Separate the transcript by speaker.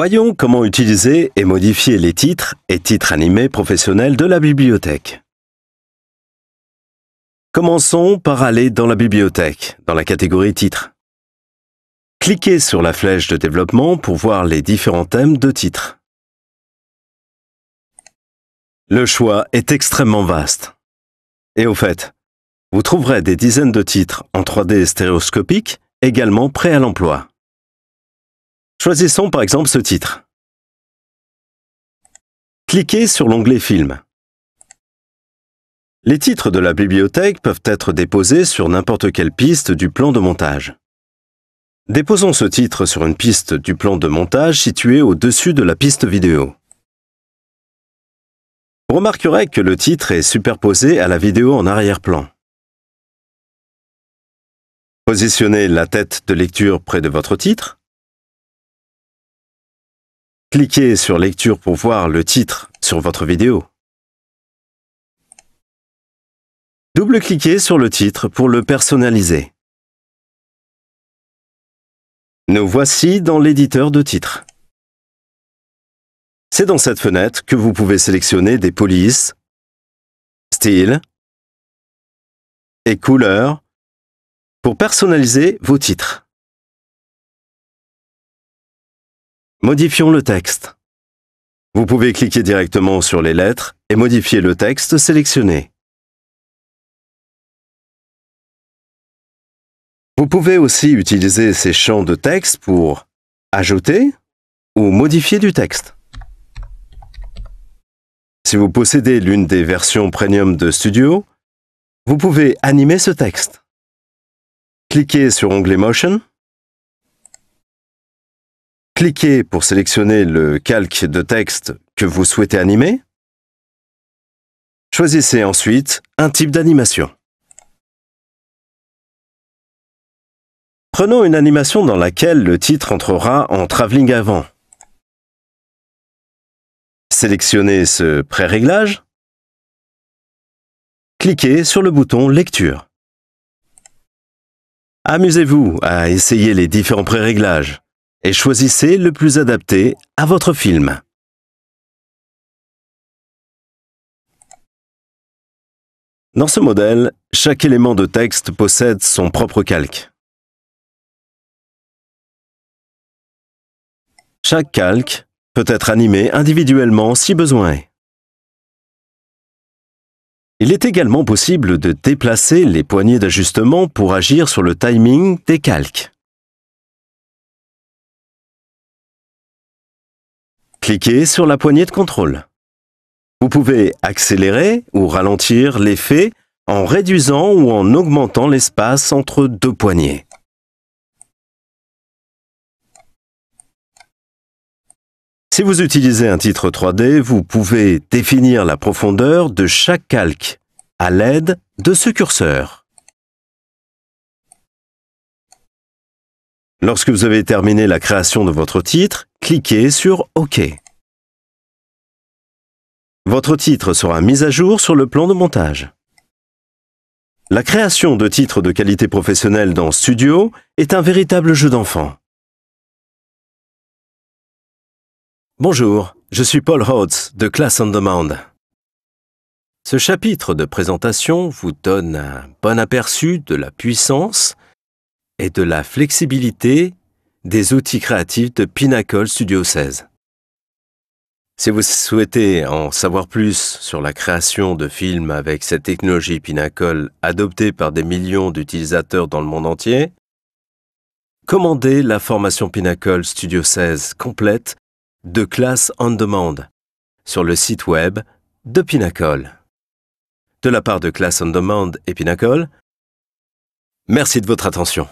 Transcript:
Speaker 1: Voyons comment utiliser et modifier les titres et titres animés
Speaker 2: professionnels de la bibliothèque. Commençons par aller dans la bibliothèque, dans la catégorie Titres. Cliquez sur la flèche de
Speaker 1: développement pour voir les différents thèmes de titres. Le choix est extrêmement vaste. Et au fait, vous trouverez des
Speaker 2: dizaines de titres en 3D stéréoscopique également prêts à l'emploi.
Speaker 1: Choisissons par exemple ce titre. Cliquez sur l'onglet Film. Les titres de la bibliothèque peuvent être déposés
Speaker 2: sur n'importe quelle piste du plan de montage. Déposons ce titre sur une piste du plan de montage située au-dessus de la piste vidéo. Vous remarquerez que le titre est superposé à la vidéo en arrière-plan.
Speaker 1: Positionnez la tête de lecture près de votre titre. Cliquez sur Lecture pour voir le titre sur votre vidéo. Double-cliquez sur le titre pour le personnaliser. Nous voici dans l'éditeur de titres. C'est dans cette fenêtre que vous pouvez sélectionner des polices, styles et couleurs pour personnaliser vos titres. Modifions le texte. Vous pouvez cliquer directement sur les lettres et modifier le texte sélectionné. Vous pouvez aussi utiliser ces champs de texte pour
Speaker 2: ajouter ou modifier du texte. Si vous possédez l'une des versions Premium de Studio, vous pouvez animer ce texte. Cliquez sur Onglet Motion Cliquez pour sélectionner le calque de texte que vous souhaitez animer.
Speaker 1: Choisissez ensuite un type d'animation. Prenons une animation dans laquelle le titre entrera en travelling avant. Sélectionnez ce pré-réglage. Cliquez sur le bouton Lecture. Amusez-vous à essayer les différents pré-réglages et choisissez le plus adapté à votre film. Dans ce modèle, chaque élément de texte possède son propre calque. Chaque calque peut être animé individuellement si besoin Il est également possible de déplacer les poignées d'ajustement pour agir sur le timing des calques. Cliquez sur la poignée de contrôle.
Speaker 2: Vous pouvez accélérer ou ralentir l'effet en réduisant ou en augmentant
Speaker 1: l'espace entre deux poignées. Si vous utilisez un titre 3D, vous pouvez
Speaker 2: définir la profondeur de chaque calque à l'aide de ce curseur.
Speaker 1: Lorsque vous avez terminé la création de votre titre, cliquez sur OK.
Speaker 2: Votre titre sera mis à jour sur le plan de montage. La création de titres de qualité professionnelle dans Studio est un véritable jeu d'enfant. Bonjour, je suis Paul Rhodes de Class on Demand.
Speaker 3: Ce chapitre de présentation vous donne un bon aperçu de la puissance, et de la flexibilité des outils créatifs de Pinnacle Studio 16. Si vous souhaitez en savoir plus sur la création de films avec cette technologie Pinnacle adoptée par des millions d'utilisateurs dans le monde entier, commandez la formation Pinnacle Studio 16 complète de classe on demand sur le site web
Speaker 1: de Pinnacle. De la part de Class on Demand et Pinnacle, merci de votre attention.